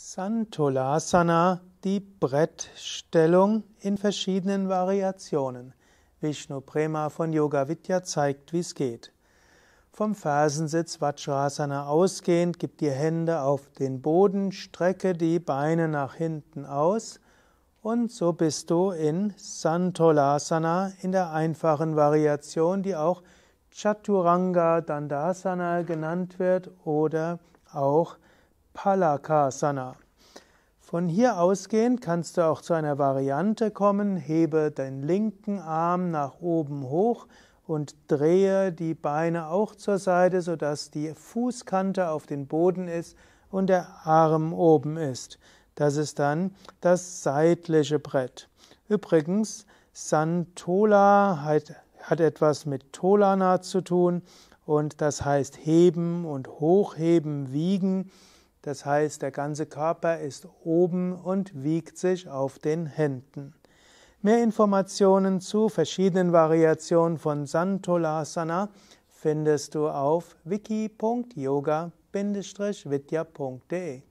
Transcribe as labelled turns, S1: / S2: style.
S1: Santolasana, die Brettstellung in verschiedenen Variationen. Vishnu Prema von Yoga Vidya zeigt, wie es geht. Vom Fersensitz Vajrasana ausgehend, gib die Hände auf den Boden, strecke die Beine nach hinten aus und so bist du in Santolasana in der einfachen Variation, die auch Chaturanga Dandasana genannt wird oder auch Palakasana. Von hier ausgehend kannst du auch zu einer Variante kommen, hebe deinen linken Arm nach oben hoch und drehe die Beine auch zur Seite, sodass die Fußkante auf den Boden ist und der Arm oben ist. Das ist dann das seitliche Brett. Übrigens, Santola hat, hat etwas mit Tolana zu tun und das heißt heben und hochheben, wiegen. Das heißt, der ganze Körper ist oben und wiegt sich auf den Händen. Mehr Informationen zu verschiedenen Variationen von Santolasana findest du auf wiki.yoga-vidya.de